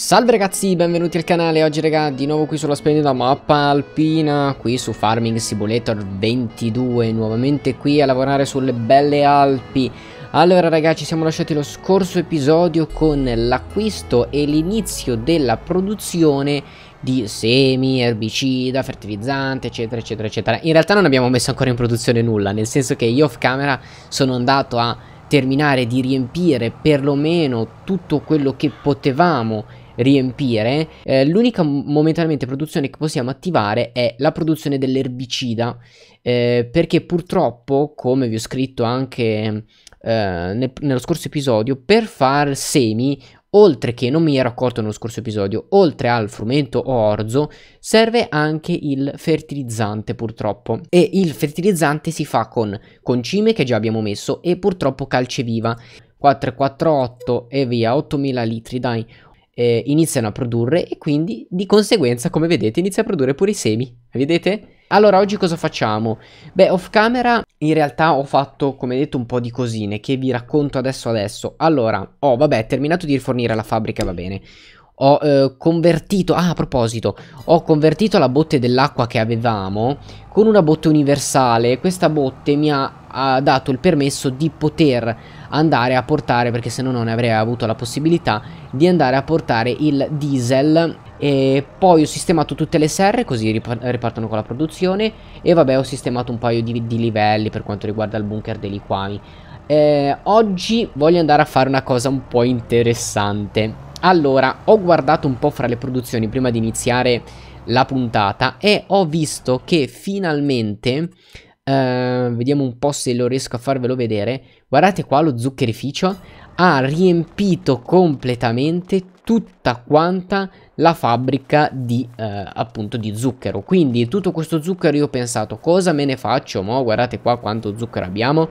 Salve ragazzi, benvenuti al canale, oggi raga di nuovo qui sulla splendida mappa alpina, qui su Farming Simulator 22, nuovamente qui a lavorare sulle belle Alpi. Allora ragazzi, ci siamo lasciati lo scorso episodio con l'acquisto e l'inizio della produzione di semi, erbicida, fertilizzante, eccetera, eccetera, eccetera. In realtà non abbiamo messo ancora in produzione nulla, nel senso che io off camera sono andato a terminare di riempire perlomeno tutto quello che potevamo riempire, eh, l'unica momentaneamente produzione che possiamo attivare è la produzione dell'erbicida, eh, perché purtroppo, come vi ho scritto anche eh, nel, nello scorso episodio, per far semi oltre che non mi ero accorto nello scorso episodio, oltre al frumento o orzo, serve anche il fertilizzante purtroppo. E il fertilizzante si fa con concime che già abbiamo messo e purtroppo calce viva. 448 e via 8000 litri dai eh, iniziano a produrre e quindi di conseguenza, come vedete, inizia a produrre pure i semi. Vedete? Allora, oggi cosa facciamo? Beh, off camera in realtà ho fatto, come detto, un po' di cosine che vi racconto adesso adesso. Allora, oh, vabbè, terminato di rifornire la fabbrica, va bene. Ho eh, convertito, ah, a proposito, ho convertito la botte dell'acqua che avevamo con una botte universale. Questa botte mi ha, ha dato il permesso di poter andare a portare, perché se no non avrei avuto la possibilità di andare a portare il diesel e poi ho sistemato tutte le serre così ripartono con la produzione e vabbè ho sistemato un paio di, di livelli per quanto riguarda il bunker dei liquami eh, oggi voglio andare a fare una cosa un po' interessante allora ho guardato un po' fra le produzioni prima di iniziare la puntata e ho visto che finalmente Uh, vediamo un po' se lo riesco a farvelo vedere. Guardate qua lo zuccherificio. Ha riempito completamente tutta quanta la fabbrica di, uh, appunto, di zucchero. Quindi tutto questo zucchero io ho pensato cosa me ne faccio? Mo guardate qua quanto zucchero abbiamo.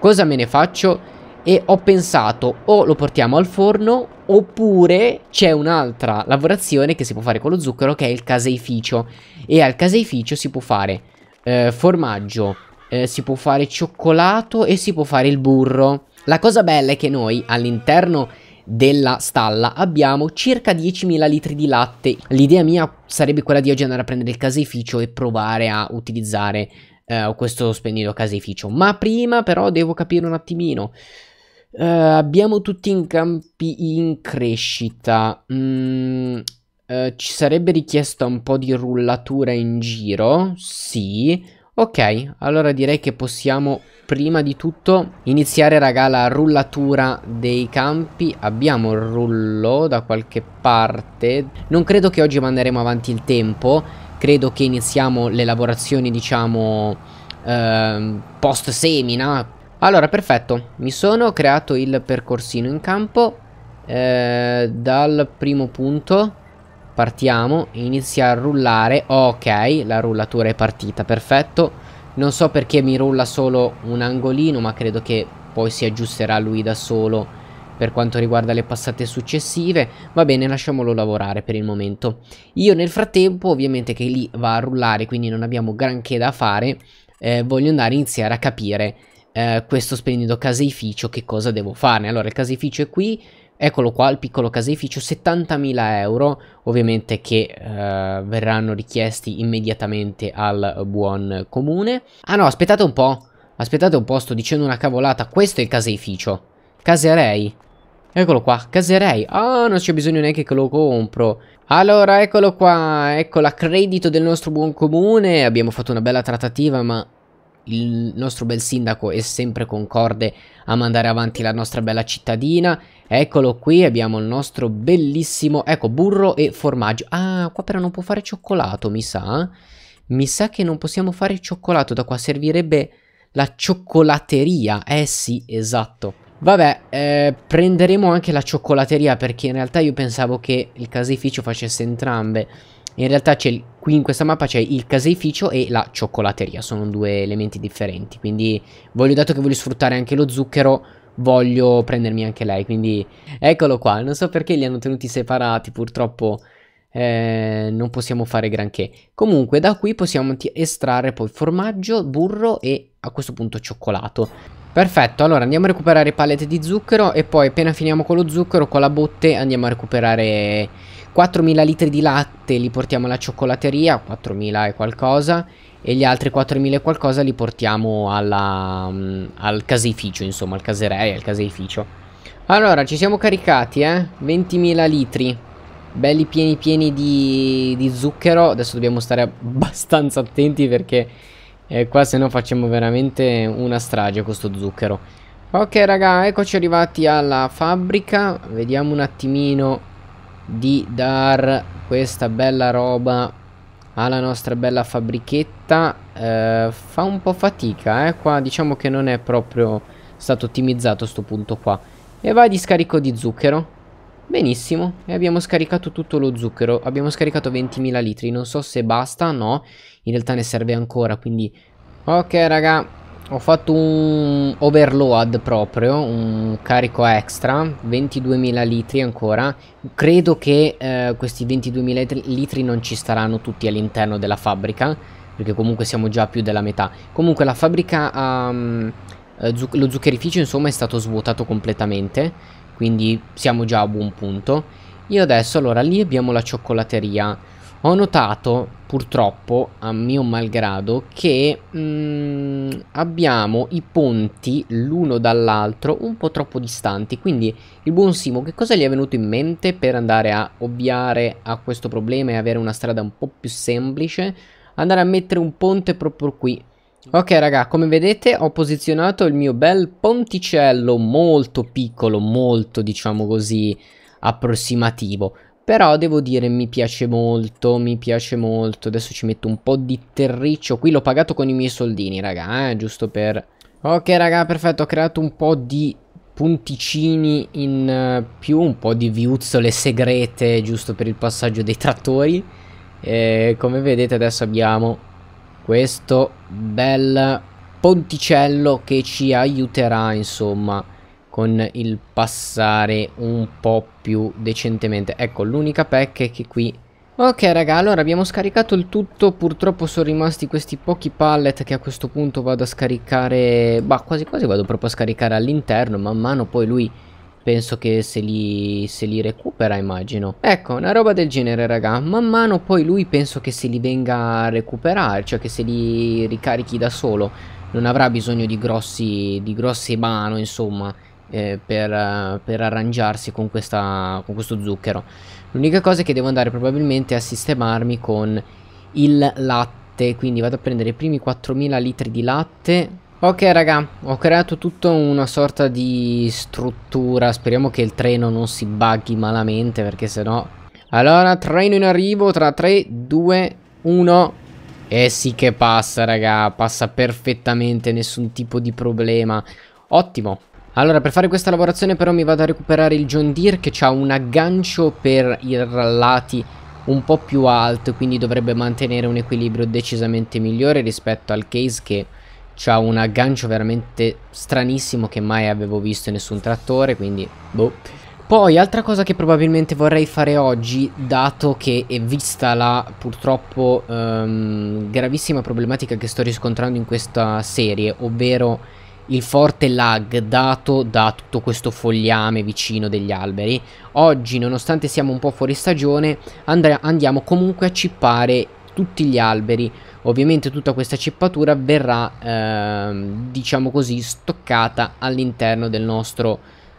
Cosa me ne faccio? E ho pensato o lo portiamo al forno oppure c'è un'altra lavorazione che si può fare con lo zucchero che è il caseificio. E al caseificio si può fare eh, formaggio, eh, si può fare cioccolato e si può fare il burro. La cosa bella è che noi all'interno della stalla abbiamo circa 10.000 litri di latte. L'idea mia sarebbe quella di oggi andare a prendere il caseificio e provare a utilizzare eh, questo splendido caseificio. Ma prima però devo capire un attimino. Uh, abbiamo tutti in campi in crescita. Mm, eh, ci sarebbe richiesta un po' di rullatura in giro? Sì. Ok, allora direi che possiamo prima di tutto iniziare raga la rullatura dei campi. Abbiamo il rullo da qualche parte. Non credo che oggi manderemo avanti il tempo. Credo che iniziamo le lavorazioni diciamo eh, post semina. Allora perfetto, mi sono creato il percorsino in campo eh, dal primo punto Partiamo, inizia a rullare. Ok, la rullatura è partita, perfetto. Non so perché mi rulla solo un angolino, ma credo che poi si aggiusterà lui da solo per quanto riguarda le passate successive. Va bene, lasciamolo lavorare per il momento. Io nel frattempo, ovviamente che lì va a rullare, quindi non abbiamo granché da fare, eh, voglio andare a iniziare a capire eh, questo splendido caseificio che cosa devo fare. Allora, il caseificio è qui, Eccolo qua il piccolo caseificio, 70.000 euro ovviamente che eh, verranno richiesti immediatamente al buon comune. Ah no, aspettate un po', aspettate un po', sto dicendo una cavolata, questo è il caseificio, caserei. Eccolo qua, caserei, ah oh, non c'è bisogno neanche che lo compro. Allora eccolo qua, ecco l'accredito del nostro buon comune, abbiamo fatto una bella trattativa ma il nostro bel sindaco è sempre concorde a mandare avanti la nostra bella cittadina. Eccolo qui, abbiamo il nostro bellissimo, ecco, burro e formaggio. Ah, qua però non può fare cioccolato, mi sa. Eh? Mi sa che non possiamo fare cioccolato da qua, servirebbe la cioccolateria. Eh sì, esatto. Vabbè, eh, prenderemo anche la cioccolateria perché in realtà io pensavo che il caseificio facesse entrambe. In realtà qui in questa mappa c'è il caseificio e la cioccolateria, sono due elementi differenti, quindi voglio, dato che voglio sfruttare anche lo zucchero, voglio prendermi anche lei, quindi eccolo qua, non so perché li hanno tenuti separati, purtroppo eh, non possiamo fare granché. Comunque da qui possiamo estrarre poi formaggio, burro e a questo punto cioccolato. Perfetto, allora andiamo a recuperare palette di zucchero e poi appena finiamo con lo zucchero, con la botte, andiamo a recuperare 4.000 litri di latte li portiamo alla cioccolateria, 4.000 e qualcosa, e gli altri 4.000 e qualcosa li portiamo alla, um, al caseificio, insomma, al caserei, al caseificio. Allora, ci siamo caricati, eh? 20.000 litri, belli pieni pieni di, di, zucchero. Adesso dobbiamo stare abbastanza attenti perché eh, qua se no facciamo veramente una strage con questo zucchero. Ok raga, eccoci arrivati alla fabbrica, vediamo un attimino di dar questa bella roba alla nostra bella fabbrichetta eh, fa un po' fatica eh qua diciamo che non è proprio stato ottimizzato sto punto qua e vai di scarico di zucchero benissimo e abbiamo scaricato tutto lo zucchero abbiamo scaricato 20.000 litri non so se basta no in realtà ne serve ancora quindi ok raga ho fatto un overload proprio, un carico extra, 22.000 litri ancora. Credo che eh, questi 22.000 litri non ci staranno tutti all'interno della fabbrica, perché comunque siamo già a più della metà. Comunque la fabbrica, um, zuc lo zuccherificio insomma è stato svuotato completamente, quindi siamo già a buon punto. Io adesso, allora, lì abbiamo la cioccolateria. Ho notato, purtroppo, a mio malgrado, che mm, abbiamo i ponti l'uno dall'altro un po' troppo distanti. Quindi il buon Simo, che cosa gli è venuto in mente per andare a ovviare a questo problema e avere una strada un po' più semplice? Andare a mettere un ponte proprio qui. Ok raga, come vedete ho posizionato il mio bel ponticello molto piccolo, molto diciamo così approssimativo. Però devo dire mi piace molto, mi piace molto. Adesso ci metto un po' di terriccio. Qui l'ho pagato con i miei soldini, raga, eh, giusto per... Ok, raga, perfetto, ho creato un po' di punticini in eh, più, un po' di viuzzole segrete, giusto per il passaggio dei trattori. E come vedete adesso abbiamo questo bel ponticello che ci aiuterà, insomma, con il passare un po' più decentemente. Ecco, l'unica pecca è che qui... Ok raga, allora abbiamo scaricato il tutto, purtroppo sono rimasti questi pochi pallet che a questo punto vado a scaricare... Bah, quasi quasi vado proprio a scaricare all'interno, man mano poi lui penso che se li, se li, recupera immagino ecco una roba del genere raga man mano poi lui penso che se li venga a recuperare cioè che se li ricarichi da solo non avrà bisogno di grossi di grossi mano insomma eh, per, eh, per, arrangiarsi con, questa, con questo zucchero. L'unica cosa è che devo andare probabilmente a sistemarmi con il latte, quindi vado a prendere i primi 4000 litri di latte. Ok raga, ho creato tutta una sorta di struttura, speriamo che il treno non si bughi malamente perché sennò... Allora, treno in arrivo tra 3, 2, 1... Eh sì che passa raga, passa perfettamente, nessun tipo di problema. Ottimo. Allora, per fare questa lavorazione però mi vado a recuperare il John Deere che ha un aggancio per i rallati un po' più alto, quindi dovrebbe mantenere un equilibrio decisamente migliore rispetto al case che ha un aggancio veramente stranissimo che mai avevo visto in nessun trattore, quindi boh. Poi, altra cosa che probabilmente vorrei fare oggi, dato che è vista la purtroppo um, gravissima problematica che sto riscontrando in questa serie, ovvero il forte lag dato da tutto questo fogliame vicino degli alberi. Oggi, nonostante siamo un po' fuori stagione, andre- andiamo comunque a cippare tutti gli alberi. Ovviamente tutta questa cippatura verrà, eh, diciamo così, stoccata all'interno del nostro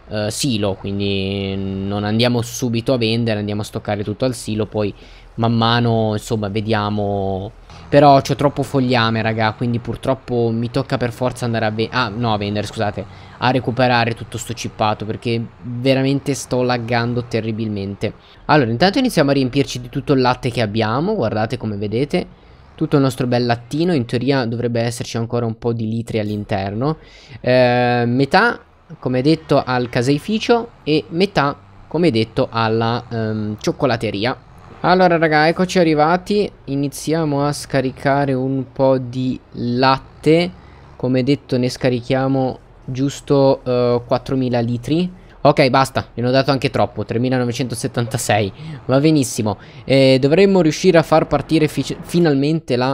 eh, silo. Quindi non andiamo subito a vendere, andiamo a stoccare tutto al silo, poi man mano, insomma, vediamo però c'ho troppo fogliame, raga, quindi purtroppo mi tocca per forza andare a vendere... Ah, no, a vendere, scusate, a recuperare tutto sto cippato, perché veramente sto laggando terribilmente. Allora, intanto iniziamo a riempirci di tutto il latte che abbiamo, guardate come vedete tutto il nostro bel lattino, in teoria dovrebbe esserci ancora un po' di litri all'interno, eh, metà come detto al caseificio e metà come detto alla ehm, cioccolateria. Allora raga eccoci arrivati Iniziamo a scaricare un po' di latte Come detto ne scarichiamo giusto uh, eh, 4000 litri Ok basta ne ho dato anche troppo 3976 Va benissimo eh, Dovremmo riuscire a far partire finalmente la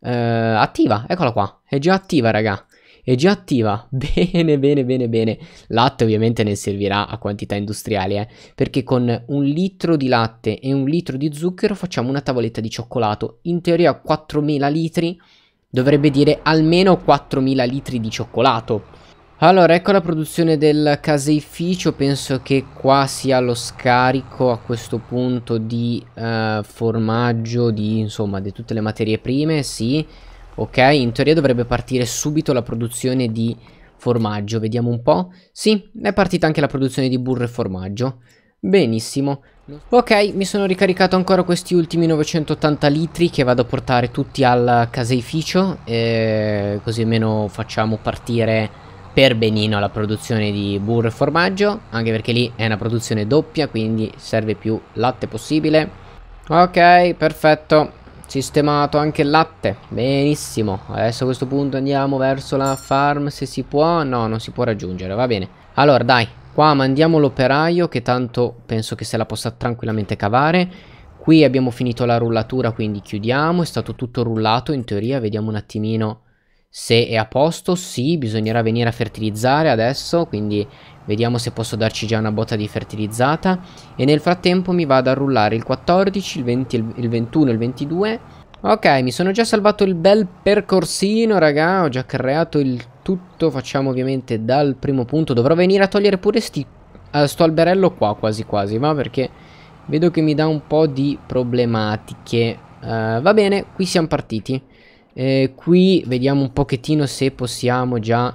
uh, attiva Eccola qua è già attiva raga è già attiva. Bene, bene, bene, bene. Latte ovviamente ne servirà a quantità industriali, eh, perché con un litro di latte e un litro di zucchero facciamo una tavoletta di cioccolato. In teoria 4000 litri dovrebbe dire almeno 4000 litri di cioccolato. Allora, ecco la produzione del caseificio, penso che qua sia lo scarico a questo punto di eh, formaggio, di insomma, di tutte le materie prime, sì. Ok, in teoria dovrebbe partire subito la produzione di formaggio, vediamo un po'. Sì, è partita anche la produzione di burro e formaggio. Benissimo. Ok, mi sono ricaricato ancora questi ultimi 980 litri che vado a portare tutti al caseificio, eh, così almeno facciamo partire per benino la produzione di burro e formaggio, anche perché lì è una produzione doppia, quindi serve più latte possibile. Ok, perfetto. Sistemato anche il latte. Benissimo. Adesso a questo punto andiamo verso la farm se si può. No, non si può raggiungere. Va bene. Allora, dai. Qua mandiamo l'operaio che tanto penso che se la possa tranquillamente cavare. Qui abbiamo finito la rullatura, quindi chiudiamo. È stato tutto rullato in teoria. Vediamo un attimino se è a posto. Sì, bisognerà venire a fertilizzare adesso, quindi Vediamo se posso darci già una botta di fertilizzata. E nel frattempo mi vado a rullare il 14, il 20, il 21, il 22. Ok, mi sono già salvato il bel percorsino, raga. Ho già creato il tutto. Facciamo ovviamente dal primo punto. Dovrò venire a togliere pure sti, uh, sto alberello qua, quasi quasi, ma perché vedo che mi dà un po' di problematiche. Uh, va bene, qui siamo partiti. Eh, qui vediamo un pochettino se possiamo già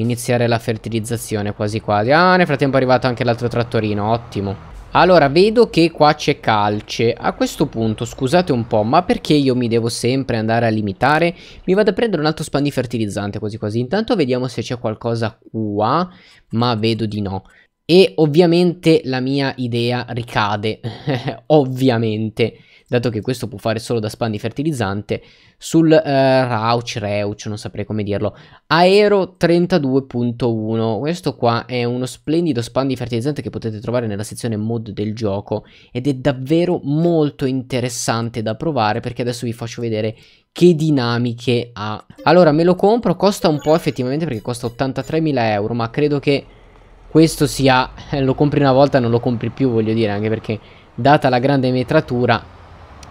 iniziare la fertilizzazione quasi quasi. Ah, nel frattempo è arrivato anche l'altro trattorino, ottimo. Allora, vedo che qua c'è calce. A questo punto, scusate un po', ma perché io mi devo sempre andare a limitare? Mi vado a prendere un altro span di fertilizzante, quasi quasi. Intanto vediamo se c'è qualcosa qua, ma vedo di no. E ovviamente la mia idea ricade, ovviamente dato che questo può fare solo da spam di fertilizzante, sul eh, Rauch, Rauch, non saprei come dirlo, Aero 32.1. Questo qua è uno splendido spam di fertilizzante che potete trovare nella sezione mod del gioco ed è davvero molto interessante da provare perché adesso vi faccio vedere che dinamiche ha. Allora me lo compro, costa un po' effettivamente perché costa 83.000 euro, ma credo che questo sia, lo compri una volta e non lo compri più voglio dire, anche perché data la grande metratura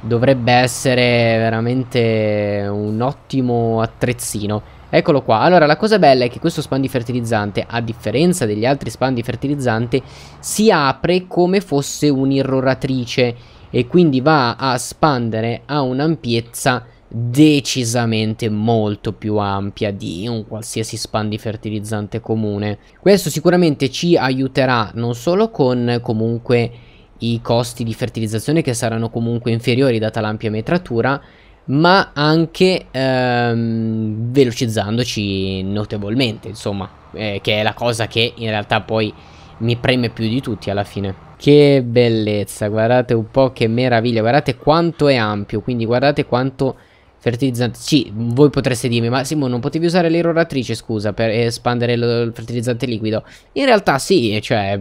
dovrebbe essere veramente un ottimo attrezzino. Eccolo qua, allora la cosa bella è che questo span di fertilizzante, a differenza degli altri span di fertilizzante, si apre come fosse un'irroratrice e quindi va a spandere a un'ampiezza decisamente molto più ampia di un qualsiasi span di fertilizzante comune. Questo sicuramente ci aiuterà non solo con comunque i costi di fertilizzazione che saranno comunque inferiori data l'ampia metratura ma anche ehm, velocizzandoci notevolmente insomma eh, che è la cosa che in realtà poi mi preme più di tutti alla fine che bellezza guardate un po' che meraviglia guardate quanto è ampio quindi guardate quanto fertilizzante sì voi potreste dirmi ma Simone non potevi usare l'erroratrice, scusa per espandere il fertilizzante liquido in realtà sì cioè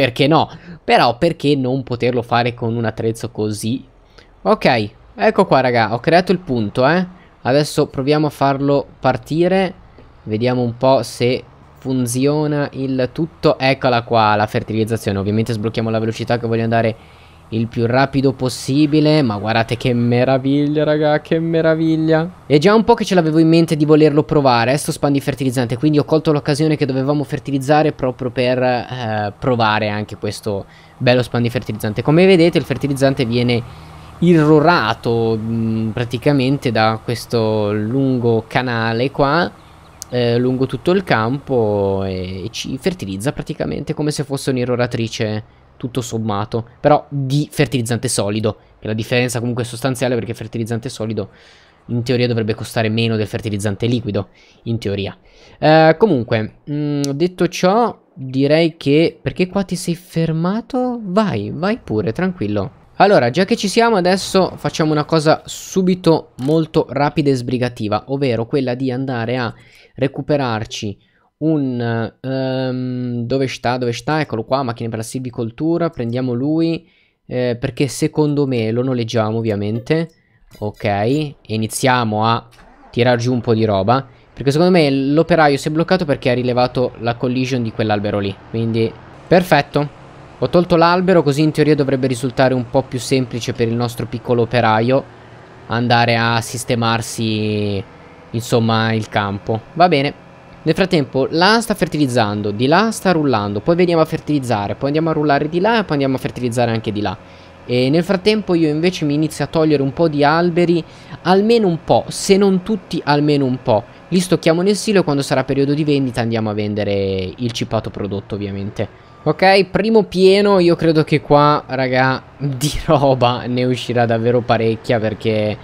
perché no? Però perché non poterlo fare con un attrezzo così? Ok, ecco qua raga, ho creato il punto eh. Adesso proviamo a farlo partire. Vediamo un po' se funziona il tutto. Eccola qua la fertilizzazione. Ovviamente sblocchiamo la velocità che voglio andare il più rapido possibile Ma guardate che meraviglia raga Che meraviglia È già un po' che ce l'avevo in mente di volerlo provare eh, Sto fertilizzante Quindi ho colto l'occasione che dovevamo fertilizzare Proprio per eh, provare anche questo bello spandi fertilizzante Come vedete il fertilizzante viene irrorato mh, mm, Praticamente da questo lungo canale qua eh, lungo tutto il campo e, e ci fertilizza praticamente come se fosse un'irroratrice tutto sommato, però di fertilizzante solido, che la differenza comunque è sostanziale perché fertilizzante solido in teoria dovrebbe costare meno del fertilizzante liquido, in teoria. Eh, comunque, mh, mm, detto ciò, direi che... Perché qua ti sei fermato? Vai, vai pure, tranquillo. Allora, già che ci siamo, adesso facciamo una cosa subito molto rapida e sbrigativa, ovvero quella di andare a recuperarci un... Um, dove sta? Dove sta? Eccolo qua, macchine per la silvicoltura, prendiamo lui eh, perché secondo me lo noleggiamo ovviamente. Ok, e iniziamo a tirar giù un po' di roba. Perché secondo me l'operaio si è bloccato perché ha rilevato la collision di quell'albero lì. Quindi, perfetto. Ho tolto l'albero così in teoria dovrebbe risultare un po' più semplice per il nostro piccolo operaio andare a sistemarsi insomma il campo. Va bene. Nel frattempo là sta fertilizzando, di là sta rullando, poi veniamo a fertilizzare, poi andiamo a rullare di là e poi andiamo a fertilizzare anche di là. E nel frattempo io invece mi inizio a togliere un po' di alberi, almeno un po', se non tutti almeno un po'. Li stocchiamo nel silo e quando sarà periodo di vendita andiamo a vendere il cipato prodotto ovviamente. Ok, primo pieno, io credo che qua, raga, di roba ne uscirà davvero parecchia perché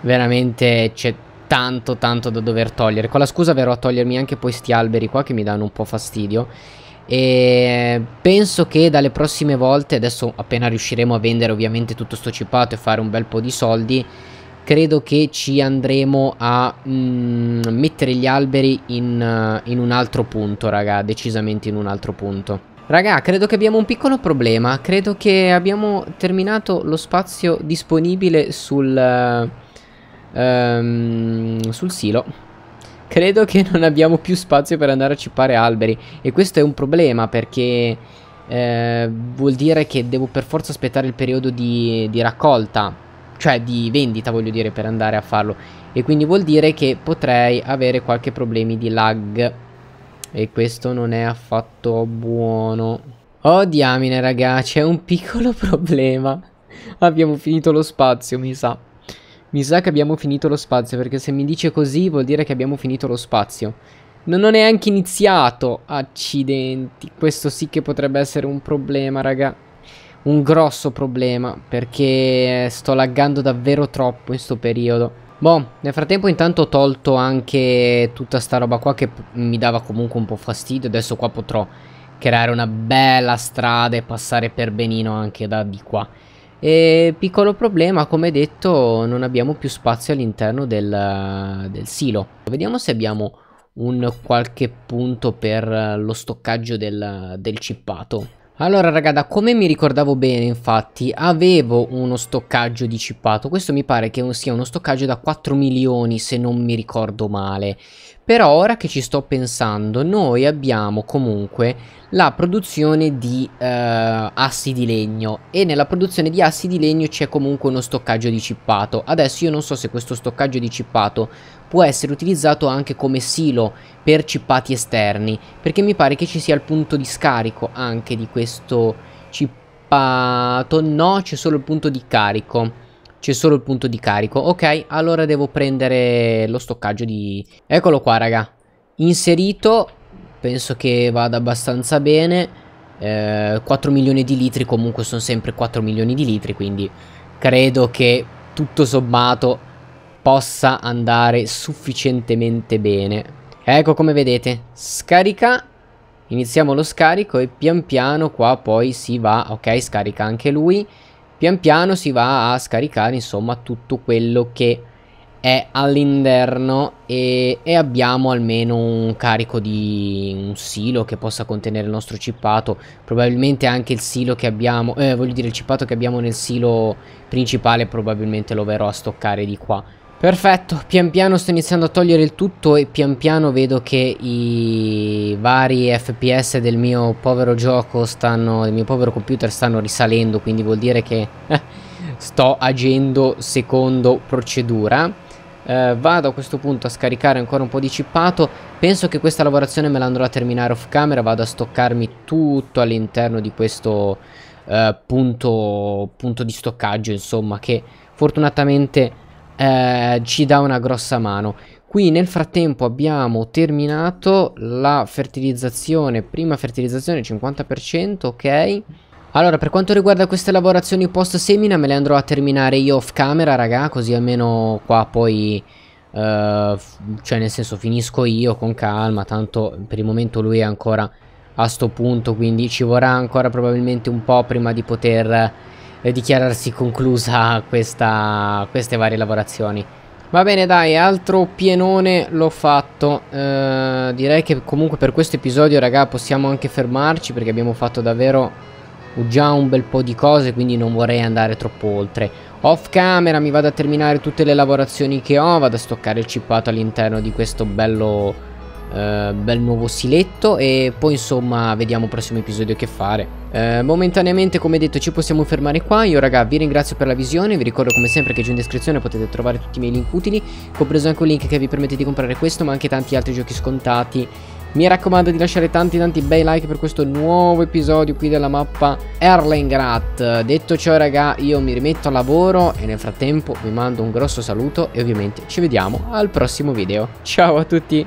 veramente c'è tanto tanto da dover togliere. Con la scusa verrò a togliermi anche poi questi alberi qua che mi danno un po' fastidio. E penso che dalle prossime volte, adesso appena riusciremo a vendere ovviamente tutto sto cipato e fare un bel po' di soldi, credo che ci andremo a mm, mettere gli alberi in, eh, in un altro punto, raga, decisamente in un altro punto. Raga, credo che abbiamo un piccolo problema. Credo che abbiamo terminato lo spazio disponibile sul, eh, ehm, sul silo. Credo che non abbiamo più spazio per andare a cippare alberi e questo è un problema perché eh, vuol dire che devo per forza aspettare il periodo di, di raccolta cioè di vendita voglio dire per andare a farlo e quindi vuol dire che potrei avere qualche problema di lag e questo non è affatto buono oh diamine raga c'è un piccolo problema abbiamo finito lo spazio mi sa mi sa che abbiamo finito lo spazio, perché se mi dice così vuol dire che abbiamo finito lo spazio. Non ho neanche iniziato. Accidenti. Questo sì che potrebbe essere un problema, raga. Un grosso problema, perché sto laggando davvero troppo in sto periodo. Boh, nel frattempo intanto ho tolto anche tutta sta roba qua che mi dava comunque un po' fastidio. Adesso qua potrò creare una bella strada e passare per benino anche da di qua. E piccolo problema, come detto, non abbiamo più spazio all'interno del, del, silo. Vediamo se abbiamo un qualche punto per lo stoccaggio del, del cippato. Allora raga da come mi ricordavo bene infatti avevo uno stoccaggio dicipato Questo mi pare che sia uno stoccaggio da 4 milioni se non mi ricordo male Però ora che ci sto pensando noi abbiamo comunque la produzione di eh, assi di legno E nella produzione di assi di legno c'è comunque uno stoccaggio dicipato Adesso io non so se questo stoccaggio dicipato può essere utilizzato anche come silo per cippati esterni, perché mi pare che ci sia il punto di scarico anche di questo cippato. No, c'è solo il punto di carico. C'è solo il punto di carico. Ok, allora devo prendere lo stoccaggio di... Eccolo qua, raga. Inserito, penso che vada abbastanza bene. Eh, 4 milioni di litri, comunque sono sempre 4 milioni di litri, quindi credo che tutto sommato possa andare sufficientemente bene Ecco come vedete, scarica, iniziamo lo scarico e pian piano qua poi si va, ok scarica anche lui, pian piano si va a scaricare insomma tutto quello che è all'interno e, e, abbiamo almeno un carico di un silo che possa contenere il nostro cippato probabilmente anche il silo che abbiamo eh, voglio dire il cippato che abbiamo nel silo principale probabilmente lo verrò a stoccare di qua Perfetto, pian piano sto iniziando a togliere il tutto e pian piano vedo che i vari FPS del mio povero gioco stanno, del mio povero computer stanno risalendo, quindi vuol dire che eh, sto agendo secondo procedura. Eh, vado a questo punto a scaricare ancora un po' di cippato, penso che questa lavorazione me la andrò a terminare off camera, vado a stoccarmi tutto all'interno di questo eh, punto, punto di stoccaggio, insomma, che fortunatamente eh, ci dà una grossa mano. Qui nel frattempo abbiamo terminato la fertilizzazione, prima fertilizzazione 50%, ok? Allora, per quanto riguarda queste lavorazioni post semina, me le andrò a terminare io off camera, raga, così almeno qua poi... Uh, cioè nel senso finisco io con calma, tanto per il momento lui è ancora a sto punto, quindi ci vorrà ancora probabilmente un po' prima di poter eh, dichiararsi conclusa questa, queste varie lavorazioni. Va bene dai, altro pienone l'ho fatto eh, Direi che comunque per questo episodio raga possiamo anche fermarci Perché abbiamo fatto davvero già un bel po' di cose Quindi non vorrei andare troppo oltre Off camera mi vado a terminare tutte le lavorazioni che ho Vado a stoccare il cippato all'interno di questo bello eh, bel nuovo stiletto e poi insomma vediamo il prossimo episodio che fare eh, momentaneamente come detto ci possiamo fermare qua io raga vi ringrazio per la visione vi ricordo come sempre che giù in descrizione potete trovare tutti i miei link utili compreso anche un link che vi permette di comprare questo ma anche tanti altri giochi scontati mi raccomando di lasciare tanti tanti bei like per questo nuovo episodio qui della mappa Erlengrat. Detto ciò raga io mi rimetto al lavoro e nel frattempo vi mando un grosso saluto e ovviamente ci vediamo al prossimo video. Ciao a tutti!